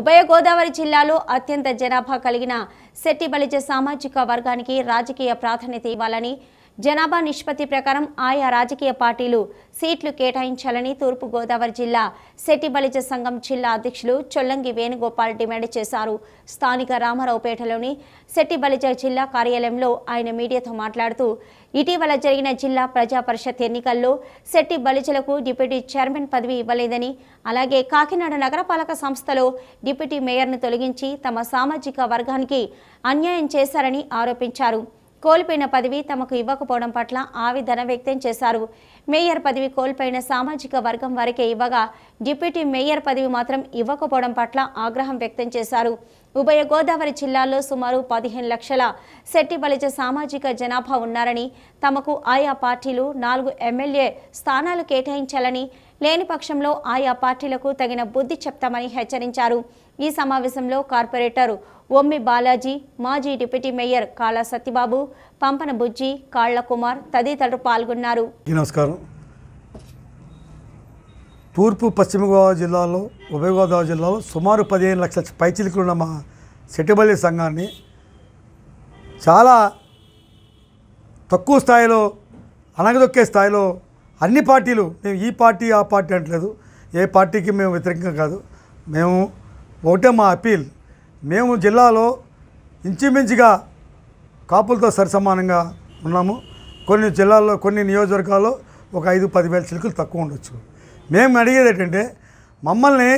ఉభయ గోదావరి జిల్లాలో అత్యంత జనాభా కలిగిన శెట్టిబలిజ సామాజిక వర్గానికి రాజకీయ ప్రాధాన్యత ఇవ్వాలని జనాభా నిష్పత్తి ప్రకారం ఆయా రాజకీయ పార్టీలు సీట్లు కేటాయించాలని తూర్పుగోదావరి జిల్లా శెట్టి సంఘం జిల్లా అధ్యక్షులు చొల్లంగి వేణుగోపాల్ డిమాండ్ చేశారు స్థానిక రామారావుపేటలోని శెట్టి జిల్లా కార్యాలయంలో ఆయన మీడియాతో మాట్లాడుతూ ఇటీవల జరిగిన జిల్లా ప్రజా పరిషత్ ఎన్నికల్లో శెట్టి బలిజలకు డిప్యూటీ చైర్మన్ పదవి ఇవ్వలేదని అలాగే కాకినాడ నగరపాలక సంస్థలో డిప్యూటీ మేయర్ను తొలగించి తమ సామాజిక వర్గానికి అన్యాయం చేశారని ఆరోపించారు కోల్పోయిన పదవి తమకు ఇవ్వకపోవడం పట్ల ఆవేదన వ్యక్తం చేశారు మేయర్ పదవి కోల్పోయిన సామాజిక వర్గం వారికే ఇవ్వగా డిప్యూటీ మేయర్ పదవి మాత్రం ఇవ్వకపోవడం పట్ల ఆగ్రహం వ్యక్తం చేశారు ఉభయ గోదావరి జిల్లాల్లో సుమారు పదిహేను లక్షల శెట్టి బలిజ సామాజిక జనాభా ఉన్నారని తమకు ఆయా పార్టీలు నాలుగు ఎమ్మెల్యే స్థానాలు కేటాయించాలని లేని పక్షంలో ఆయా పార్టీలకు తగిన బుద్ధి చెప్తామని హెచ్చరించారు ఈ సమావేశంలో కార్పొరేటర్ ఒమ్మి బాలాజీ మాజీ డిప్యూటీ మేయర్ కాళా సత్యబాబు పంపన బుజ్జి కాళ్ల కుమార్ తదితరులు పాల్గొన్నారు నమస్కారం తూర్పు పశ్చిమ గోదావరి జిల్లాలో ఉభయ గోదావరి జిల్లాలో సుమారు పదిహేను లక్షల ఉన్న మా సెటిబల్లి సంఘాన్ని చాలా తక్కువ స్థాయిలో అనగదొక్కే స్థాయిలో అన్ని పార్టీలు మేము ఈ పార్టీ ఆ పార్టీ అంటలేదు ఏ పార్టీకి మేము వ్యతిరేకంగా కాదు మేము ఒకటే మా అపీల్ మేము జిల్లాలో ఇంచుమించుగా కాపులతో సరిసమానంగా ఉన్నాము కొన్ని జిల్లాల్లో కొన్ని నియోజకవర్గాల్లో ఒక ఐదు పదివేల చిలుకలు తక్కువ ఉండొచ్చు మేము అడిగేది ఏంటంటే మమ్మల్ని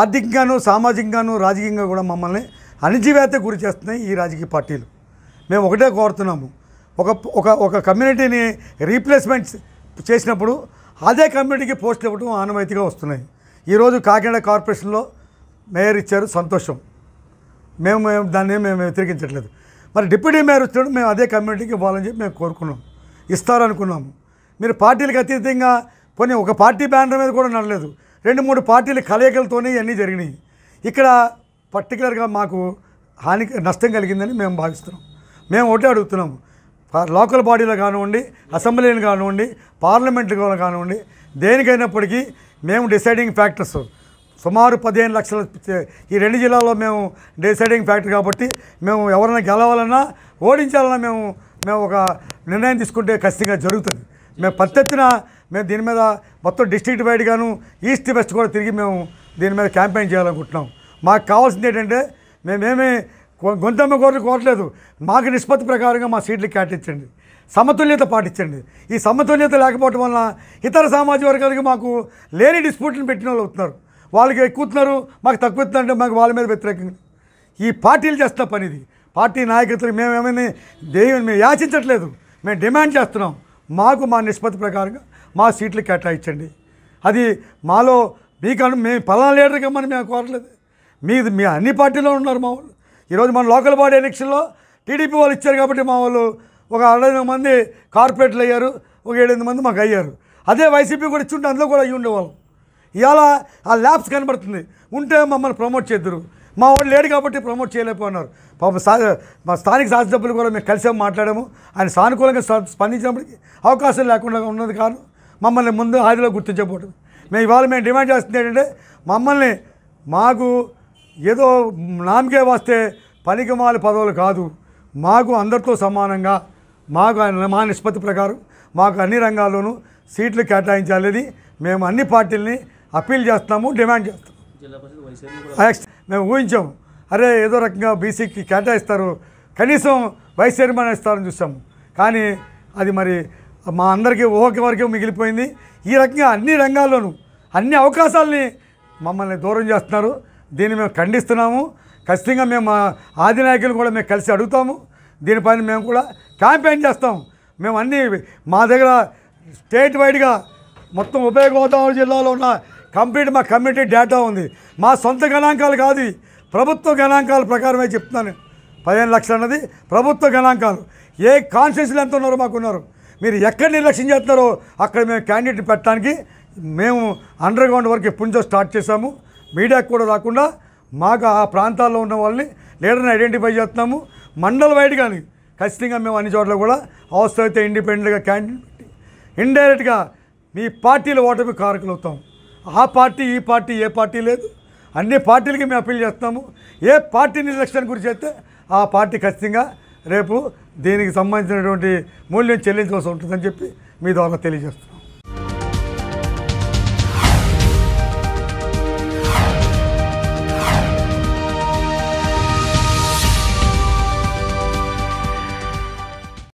ఆర్థికంగాను సామాజికంగాను రాజకీయంగా కూడా మమ్మల్ని అణిజీవేత గురి చేస్తున్నాయి ఈ రాజకీయ పార్టీలు మేము ఒకటే కోరుతున్నాము ఒక ఒక ఒక కమ్యూనిటీని రీప్లేస్మెంట్స్ చేసినప్పుడు అదే కమ్యూనిటీకి పోస్టులు ఇవ్వడం ఆనవాయితీగా వస్తున్నాయి ఈరోజు కాకినాడ కార్పొరేషన్లో మేయర్ ఇచ్చారు సంతోషం మేము మేము దాన్ని మేము వ్యతిరేకించట్లేదు మరి డిప్యూటీ మేయర్ వచ్చినప్పుడు మేము అదే కమ్యూనిటీకి ఇవ్వాలని చెప్పి మేము కోరుకున్నాం ఇస్తారనుకున్నాము మీరు పార్టీలకు అతీతంగా కొన్ని ఒక పార్టీ బ్యానర్ మీద కూడా నడలేదు రెండు మూడు పార్టీల కలయికలతోనే ఇవన్నీ జరిగినాయి ఇక్కడ పర్టికులర్గా మాకు హాని నష్టం కలిగిందని మేము భావిస్తున్నాం మేము ఒకటే అడుగుతున్నాము లోకల్ బాడీలో కానివ్వండి అసెంబ్లీలు కానివ్వండి పార్లమెంట్లు కానివ్వండి దేనికైనప్పటికీ మేము డిసైడింగ్ ఫ్యాక్టర్స్ సుమారు పదిహేను లక్షల ఈ రెండు జిల్లాల్లో మేము డిసైడింగ్ ఫ్యాక్టర్ కాబట్టి మేము ఎవరైనా గెలవాలన్నా ఓడించాలన్నా మేము మేము ఒక నిర్ణయం తీసుకుంటే ఖచ్చితంగా జరుగుతుంది మేము పత్తెత్తిన మేము దీని మీద మొత్తం డిస్ట్రిక్ట్ గాను ఈస్ట్ వెస్ట్ కూడా తిరిగి మేము దీని మీద క్యాంపెయిన్ చేయాలనుకుంటున్నాం మాకు కావాల్సింది ఏంటంటే మేమేమి గొంతమ్మ కోరిక కోరలేదు మాకు నిష్పత్తి ప్రకారంగా మా సీట్లు కేటాయించండి సమతుల్యత పాటించండి ఈ సమతుల్యత లేకపోవటం వల్ల ఇతర సామాజిక వర్గాలకి మాకు లేని డిస్ప్యూట్లను పెట్టిన వాళ్ళు అవుతున్నారు వాళ్ళకి ఎక్కువ మాకు తక్కువ అంటే మాకు వాళ్ళ మీద వ్యతిరేకంగా ఈ పార్టీలు చేస్తున్న పనిది పార్టీ నాయకులు మేమేమైనా దేవుని మేము యాచించట్లేదు మేము డిమాండ్ చేస్తున్నాం మాకు మా నిష్పత్తి ప్రకారంగా మా సీట్లు కేటాయించండి అది మాలో మీకను మేము పలానా లీడర్ కమ్మని మేము కోరలేదు మీది మీ అన్ని పార్టీలో ఉన్నారు మా వాళ్ళు ఈరోజు మన లోకల్ బాడీ ఎలక్షన్లో టీడీపీ వాళ్ళు ఇచ్చారు కాబట్టి మా వాళ్ళు ఒక అరవై మంది కార్పొరేట్లు అయ్యారు ఒక ఏడెనిమిది మంది మాకు అయ్యారు అదే వైసీపీ కూడా ఉంటే అందులో కూడా అయ్యి ఉండేవాళ్ళం ఇవాళ ఆ ల్యాబ్స్ కనబడుతుంది ఉంటే మమ్మల్ని ప్రమోట్ చేద్దరు మా వాడు లేడు కాబట్టి ప్రమోట్ చేయలేకపోయినారు పాప మా స్థానిక శాసనసభ్యులు కూడా మేము కలిసే మాట్లాడాము ఆయన సానుకూలంగా స్పందించినప్పటికి అవకాశం లేకుండా ఉన్నది కారణం మమ్మల్ని ముందు హాదిలో గుర్తించకపోవడం మేము ఇవాళ మేము డిమాండ్ చేస్తుంది ఏంటంటే మమ్మల్ని మాకు ఏదో నామకే వస్తే పనికిమాల పదవులు కాదు మాకు అందరితో సమానంగా మాకు మా నిష్పత్తి ప్రకారం మాకు అన్ని రంగాల్లోనూ సీట్లు కేటాయించాలని మేము అన్ని పార్టీలని అప్పీల్ చేస్తున్నాము డిమాండ్ చేస్తాము మేము ఊహించాం అరే ఏదో రకంగా బీసీకి కేటాయిస్తారు కనీసం వైస్ చైర్మన్ ఇస్తారని చూసాం కానీ అది మరి మా అందరికీ ఊహకి వరకే మిగిలిపోయింది ఈ రకంగా అన్ని రంగాల్లోనూ అన్ని అవకాశాలని మమ్మల్ని దూరం చేస్తున్నారు దీన్ని మేము ఖండిస్తున్నాము ఖచ్చితంగా మేము ఆది నాయకులు కూడా మేము కలిసి అడుగుతాము దీనిపైన మేము కూడా క్యాంపెయిన్ చేస్తాం మేము అన్నీ మా దగ్గర స్టేట్ వైడ్గా మొత్తం ఉభయ గోదావరి జిల్లాలో ఉన్న కంప్లీట్ మా కమ్యూనిటీ డేటా ఉంది మా సొంత గణాంకాలు కాదు ప్రభుత్వ గణాంకాల ప్రకారమే చెప్తున్నాను పదిహేను లక్షలు అన్నది ప్రభుత్వ గణాంకాలు ఏ కాన్స్టిట్యూన్సీలు ఎంత ఉన్నారో మాకున్నారు మీరు ఎక్కడ నిర్లక్ష్యం చేస్తున్నారో అక్కడ మేము క్యాండిడేట్ పెట్టడానికి మేము అండర్ గ్రౌండ్ వరకు ఎప్పుడు నుంచో స్టార్ట్ చేశాము మీడియాకు కూడా రాకుండా మాకు ఆ ప్రాంతాల్లో ఉన్న వాళ్ళని లీడర్ని ఐడెంటిఫై చేస్తున్నాము మండల వైడ్ కానీ ఖచ్చితంగా మేము అన్ని చోట్ల కూడా అవసరమైతే ఇండిపెండెంట్గా క్యాండిడేట్ ఇండైరెక్ట్గా మీ పార్టీల ఓటమి కారకులు అవుతాం ఆ పార్టీ ఈ పార్టీ ఏ పార్టీ లేదు అన్ని పార్టీలకి మేము అప్పీల్ చేస్తాము ఏ పార్టీ నిర్లక్ష్యం గురించి అయితే ఆ పార్టీ ఖచ్చితంగా రేపు దీనికి సంబంధించినటువంటి మూల్యం చెల్లించవలసి ఉంటుందని చెప్పి మీ ద్వారా తెలియజేస్తున్నాం